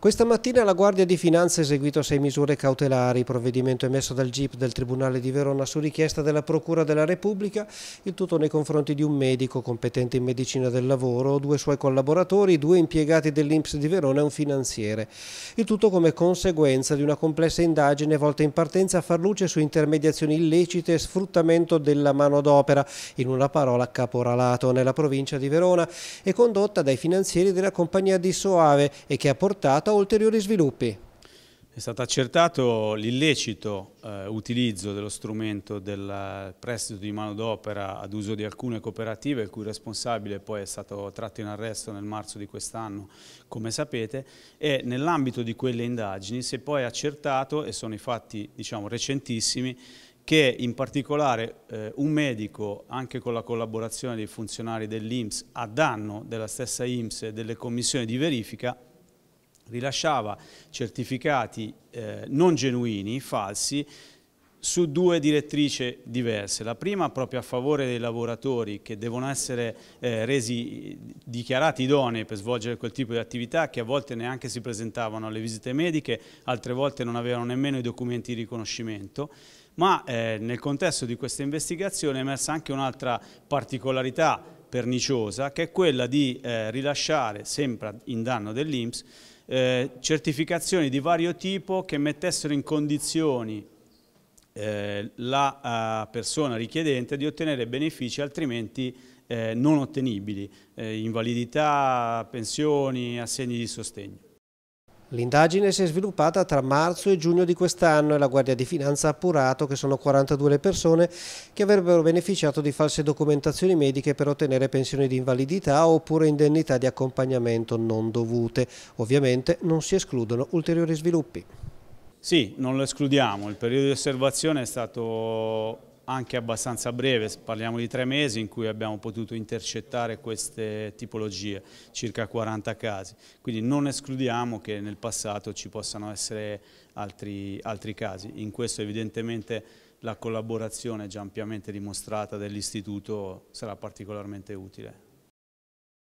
Questa mattina la Guardia di Finanza ha eseguito sei misure cautelari, provvedimento emesso dal GIP del Tribunale di Verona su richiesta della Procura della Repubblica, il tutto nei confronti di un medico competente in medicina del lavoro, due suoi collaboratori, due impiegati dell'Inps di Verona e un finanziere. Il tutto come conseguenza di una complessa indagine volta in partenza a far luce su intermediazioni illecite e sfruttamento della manodopera, in una parola caporalato, nella provincia di Verona e condotta dai finanzieri della compagnia di Soave e che ha portato portato ulteriori sviluppi. È stato accertato l'illecito eh, utilizzo dello strumento del prestito di manodopera ad uso di alcune cooperative, il cui responsabile poi è stato tratto in arresto nel marzo di quest'anno, come sapete, e nell'ambito di quelle indagini si è poi accertato, e sono i fatti diciamo, recentissimi, che in particolare eh, un medico, anche con la collaborazione dei funzionari dell'IMS, a danno della stessa IMS e delle commissioni di verifica, rilasciava certificati eh, non genuini, falsi, su due direttrici diverse. La prima proprio a favore dei lavoratori che devono essere eh, resi dichiarati idonei per svolgere quel tipo di attività che a volte neanche si presentavano alle visite mediche, altre volte non avevano nemmeno i documenti di riconoscimento. Ma eh, nel contesto di questa investigazione è emersa anche un'altra particolarità perniciosa che è quella di eh, rilasciare, sempre in danno dell'Inps, eh, certificazioni di vario tipo che mettessero in condizioni eh, la eh, persona richiedente di ottenere benefici altrimenti eh, non ottenibili, eh, invalidità, pensioni, assegni di sostegno. L'indagine si è sviluppata tra marzo e giugno di quest'anno e la Guardia di Finanza ha appurato che sono 42 le persone che avrebbero beneficiato di false documentazioni mediche per ottenere pensioni di invalidità oppure indennità di accompagnamento non dovute. Ovviamente non si escludono ulteriori sviluppi. Sì, non lo escludiamo. Il periodo di osservazione è stato anche abbastanza breve, parliamo di tre mesi in cui abbiamo potuto intercettare queste tipologie, circa 40 casi, quindi non escludiamo che nel passato ci possano essere altri, altri casi, in questo evidentemente la collaborazione già ampiamente dimostrata dell'Istituto sarà particolarmente utile.